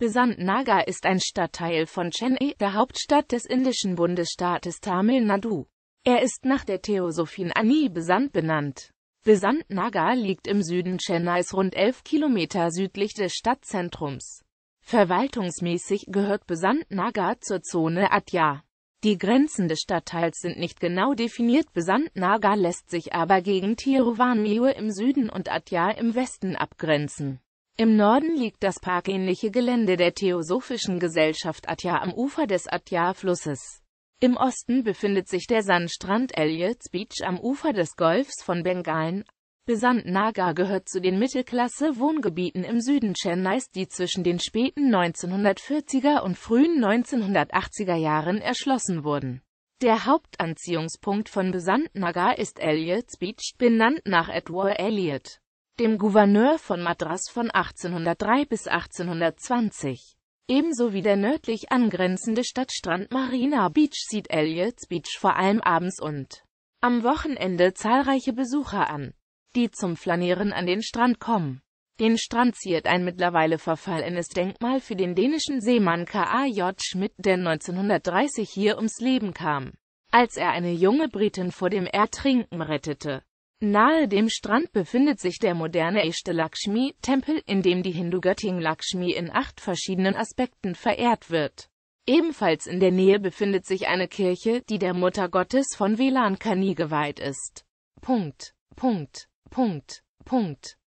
Besant Naga ist ein Stadtteil von Chennai, der Hauptstadt des indischen Bundesstaates Tamil Nadu. Er ist nach der Theosophin Ani Besant benannt. Besant Naga liegt im Süden Chennais rund 11 Kilometer südlich des Stadtzentrums. Verwaltungsmäßig gehört Besant Naga zur Zone Adya. Die Grenzen des Stadtteils sind nicht genau definiert. Besant Naga lässt sich aber gegen Tiruvanmiwe im Süden und Adya im Westen abgrenzen. Im Norden liegt das parkähnliche Gelände der Theosophischen Gesellschaft Atja am Ufer des Atja-Flusses. Im Osten befindet sich der Sandstrand Elliots Beach am Ufer des Golfs von Bengalen. Besant Naga gehört zu den Mittelklasse-Wohngebieten im Süden Chennais, die zwischen den späten 1940er und frühen 1980er Jahren erschlossen wurden. Der Hauptanziehungspunkt von Besant Naga ist Elliots Beach, benannt nach Edward Elliot dem Gouverneur von Madras von 1803 bis 1820. Ebenso wie der nördlich angrenzende Stadtstrand Marina Beach sieht Elliots Beach vor allem abends und am Wochenende zahlreiche Besucher an, die zum Flanieren an den Strand kommen. Den Strand ziert ein mittlerweile verfallenes Denkmal für den dänischen Seemann K.A.J. Schmidt, der 1930 hier ums Leben kam, als er eine junge Britin vor dem Ertrinken rettete. Nahe dem Strand befindet sich der moderne Ishte-Lakshmi-Tempel, in dem die Hindu-Göttin Lakshmi in acht verschiedenen Aspekten verehrt wird. Ebenfalls in der Nähe befindet sich eine Kirche, die der Mutter Gottes von Velankani geweiht ist. Punkt. Punkt. Punkt. Punkt.